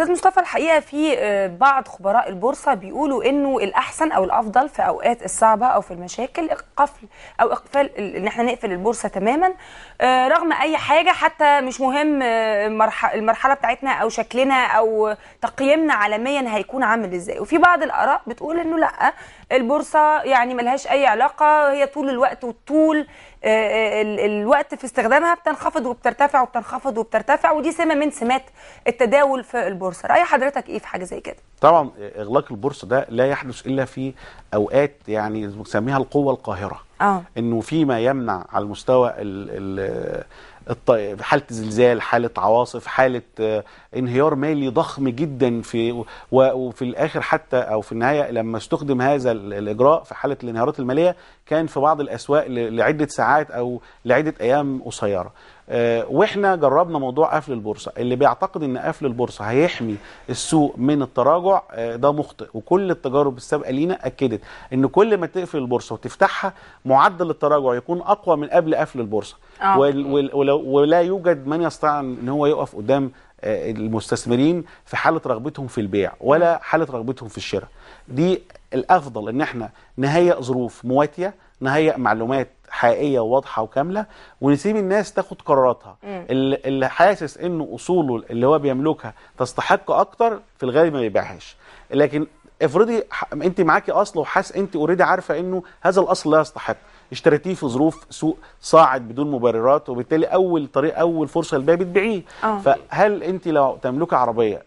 استاذ مصطفى الحقيقه في آه، بعض خبراء البورصه بيقولوا انه الاحسن او الافضل في اوقات الصعبه او في المشاكل قفل او اقفال ان احنا نقفل البورصه تماما آه، رغم اي حاجه حتى مش مهم آه، المرحله بتاعتنا او شكلنا او تقييمنا عالميا هيكون عامل ازاي وفي بعض الاراء بتقول انه لا البورصه يعني ملهاش اي علاقه هي طول الوقت وطول آه، آه، الوقت في استخدامها بتنخفض وبترتفع وبتنخفض وبترتفع ودي سمه من سمات التداول في البورصه راي حضرتك ايه في حاجه زي كده طبعا اغلاق البورصه ده لا يحدث الا في اوقات يعني بنسميها القوه القاهره آه. انه فيما يمنع على المستوى الـ الـ حاله زلزال حاله عواصف حاله آه، انهيار مالي ضخم جدا في وفي الاخر حتى او في النهايه لما استخدم هذا الاجراء في حاله الانهيارات الماليه كان في بعض الاسواق لعده ساعات او لعده ايام قصيره آه، واحنا جربنا موضوع قفل البورصه اللي بيعتقد ان قفل البورصه هيحمي السوق من التراجع آه، ده مخطئ وكل التجارب السابقه لينا اكدت ان كل ما تقفل البورصه وتفتحها معدل التراجع يكون اقوى من قبل قفل البورصه آه. وال وال ولا يوجد من يستطيع ان هو يقف قدام آه، المستثمرين في حاله رغبتهم في البيع ولا حاله رغبتهم في الشراء دي الافضل ان احنا نهيئ ظروف مواتيه نهيئ معلومات حقيقيه وواضحه وكامله ونسيب الناس تاخد قراراتها اللي حاسس انه اصوله اللي هو بيملكها تستحق اكتر في الغالب ما بيبيعهاش لكن افرضي انت معاكي اصل وحاس انت اوريدي عارفه انه هذا الاصل لا يستحق اشتريتيه في ظروف سوق صاعد بدون مبررات وبالتالي اول طريق اول فرصه للبيع بتبيعيه آه. فهل انت لو تملكي عربيه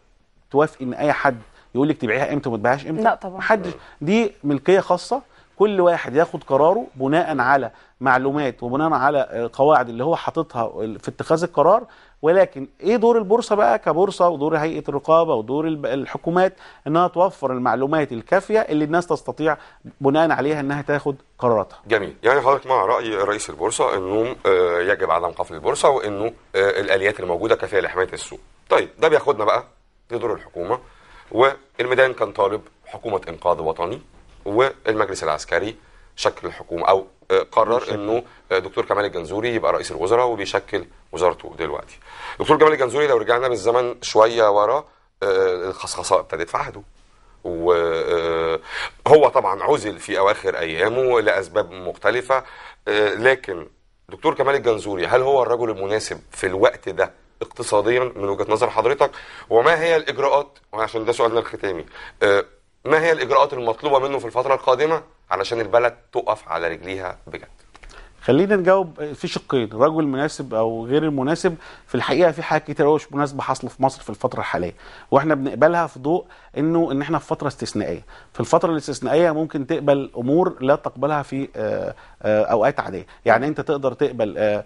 توافقي ان اي حد يقول لك تبيعيها امتى وما تبيعهاش امتى لا طبعا محدش دي ملكيه خاصه كل واحد ياخد قراره بناء على معلومات وبناء على آه، قواعد اللي هو حاططها في اتخاذ القرار ولكن ايه دور البورصه بقى كبورصه ودور هيئه الرقابه ودور الحكومات انها توفر المعلومات الكافيه اللي الناس تستطيع بناء عليها انها تاخد قراراتها. جميل، يعني حضرتك مع راي رئيس البورصه انه آه، يجب عدم قفل البورصه وانه آه، الاليات الموجوده كافيه لحمايه السوق. طيب ده بياخدنا بقى لدور الحكومه والميدان كان طالب حكومه انقاذ وطني والمجلس العسكري شكل الحكومه او آه، قرر انه آه، دكتور كمال الجنزوري يبقى رئيس الوزراء وبيشكل وزارته دلوقتي دكتور كمال الجنزوري لو رجعنا بالزمن شويه ورا آه، الخصخصه ابتدت في عهده وهو طبعا عزل في اواخر ايامه لاسباب مختلفه لكن دكتور كمال الجنزوري هل هو الرجل المناسب في الوقت ده اقتصاديا من وجهه نظر حضرتك وما هي الاجراءات عشان ده سؤالنا الختامي ما هي الاجراءات المطلوبه منه في الفتره القادمه علشان البلد تقف على رجليها بجد خلينا نجاوب في شقين رجل مناسب او غير المناسب في الحقيقه في حاجات كتير مش مناسبه حاصله في مصر في الفتره الحاليه واحنا بنقبلها في ضوء انه ان احنا في فتره استثنائيه في الفتره الاستثنائيه ممكن تقبل امور لا تقبلها في آه، آه، اوقات عاديه يعني انت تقدر تقبل آه،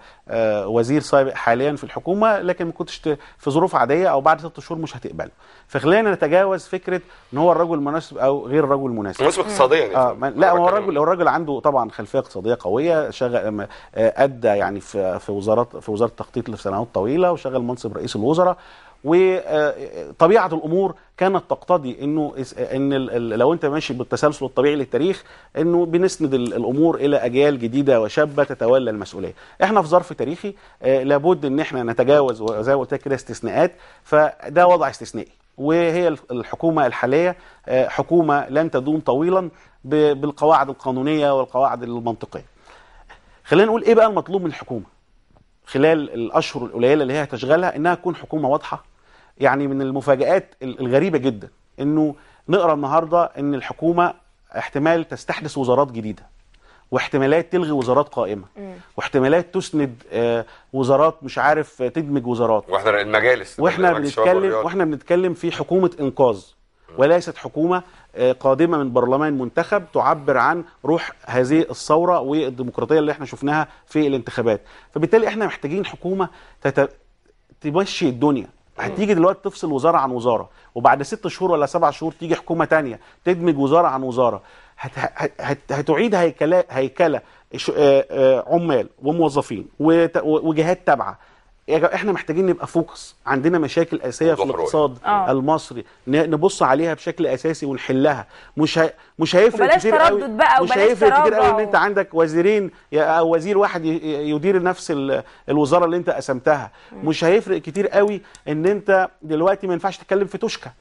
وزير سابق حاليا في الحكومه لكن ما كنتش في ظروف عاديه او بعد ست شهور مش هتقبله فخلينا نتجاوز فكره ان هو الرجل مناسب او غير الرجل مناسب مناسب اقتصاديا يعني. آه لا هو الرجل لو الرجل عنده طبعا خلفيه اقتصاديه قويه شغل آه، ادى يعني في في وزارات في وزاره التخطيط لسنوات طويله وشغل منصب رئيس الوزراء وطبيعه آه، الامور كانت تقتضي انه آه، ان لو انت ماشي بالتسلسل الطبيعي للتاريخ انه بنسند الامور الى اجيال جديده وشابه تتولى المسؤوليه. احنا في ظرف تاريخي لابد ان احنا نتجاوز زي ما قلت لك كده استثناءات فده وضع استثنائي وهي الحكومه الحاليه حكومه لن تدوم طويلا بالقواعد القانونيه والقواعد المنطقيه. خلينا نقول ايه بقى المطلوب من الحكومه خلال الاشهر القليله اللي هي هتشغلها انها تكون حكومه واضحه يعني من المفاجات الغريبه جدا انه نقرا النهارده ان الحكومه احتمال تستحدث وزارات جديده واحتمالات تلغي وزارات قائمه واحتمالات تسند آه، وزارات مش عارف تدمج وزارات واحنا المجالس واحنا بنتكلم واحنا بنتكلم في حكومه انقاذ وليست حكومة آه، قادمة من برلمان منتخب تعبر عن روح هذه الثورة والديمقراطية اللي احنا شفناها في الانتخابات فبالتالي احنا محتاجين حكومة تت... تمشي الدنيا هتيجي دلوقتي تفصل وزارة عن وزارة وبعد ست شهور ولا سبع شهور تيجي حكومة تانية تدمج وزارة عن وزارة هت... هت... هتعيد هيكلة, هيكلة آه، آه، عمال وموظفين وجهات تابعه احنا محتاجين نبقى فوكس عندنا مشاكل اساسيه في الاقتصاد آه. المصري نبص عليها بشكل اساسي ونحلها مش ه... مش هيفرق كتير قوي بقى مش هيفرق كتير قوي ان انت عندك وزيرين او وزير واحد يدير نفس الوزاره اللي انت قسمتها مش هيفرق كتير قوي ان انت دلوقتي ما ينفعش تتكلم في توشكا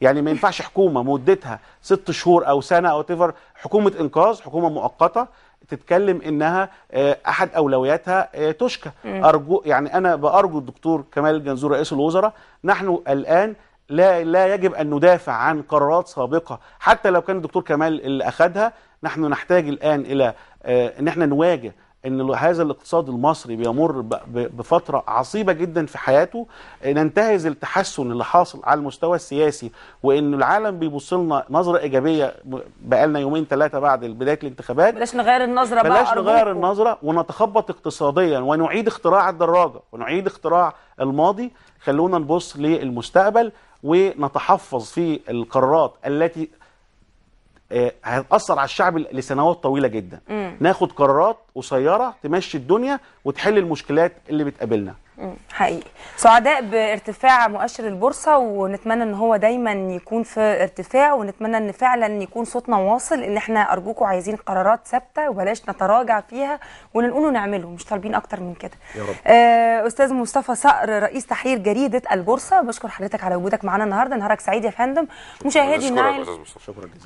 يعني ما ينفعش حكومه مدتها ست شهور او سنه او تيفر حكومه انقاذ حكومه مؤقته تتكلم انها آه، احد اولوياتها آه، تشكى ارجو يعني انا بارجو الدكتور كمال الجنزور رئيس الوزراء نحن الان لا لا يجب ان ندافع عن قرارات سابقه حتى لو كان الدكتور كمال اللي اخذها نحن نحتاج الان الى آه، ان احنا نواجه ان هذا الاقتصاد المصري بيمر بفتره عصيبه جدا في حياته ننتهز التحسن اللي حاصل على المستوى السياسي وان العالم بيبص لنا نظره ايجابيه بقالنا يومين ثلاثه بعد بدايه الانتخابات بلاش نغير النظره بقى بلاش نغير النظره ونتخبط اقتصاديا ونعيد اختراع الدراجه ونعيد اختراع الماضي خلونا نبص للمستقبل ونتحفظ في القرارات التي هتاثر آه، على الشعب لسنوات طويله جدا ناخد قرارات قصيره تمشي الدنيا وتحل المشكلات اللي بتقابلنا حقيقي سعداء بارتفاع مؤشر البورصة ونتمنى ان هو دايما يكون في ارتفاع ونتمنى ان فعلا يكون صوتنا واصل ان احنا ارجوكم عايزين قرارات ثابتة وبلاش نتراجع فيها ونقول ونعمله مش طالبين اكتر من كده يا رب. آه استاذ مصطفى صقر رئيس تحرير جريدة البورصة بشكر حضرتك على وجودك معانا النهاردة نهارك سعيد يا فندم مشاهدي ناين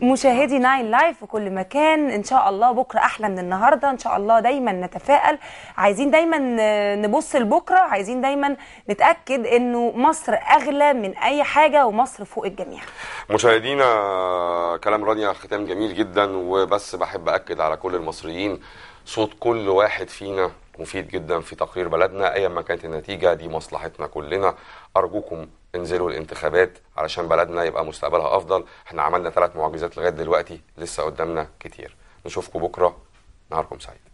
مشاهدي ناين لايف في كل مكان ان شاء الله بكرة احلى من النهاردة ان شاء الله دايما نتفائل عايزين دايما آه، نبص لبكرة عايزين عايزين دايما نتاكد انه مصر اغلى من اي حاجه ومصر فوق الجميع مشاهدينا كلام رانيا ختام جميل جدا وبس بحب اكد على كل المصريين صوت كل واحد فينا مفيد جدا في تقرير بلدنا ايا ما كانت النتيجه دي مصلحتنا كلنا ارجوكم انزلوا الانتخابات علشان بلدنا يبقى مستقبلها افضل احنا عملنا ثلاث معجزات لغايه دلوقتي لسه قدامنا كتير نشوفكم بكره نهاركم سعيد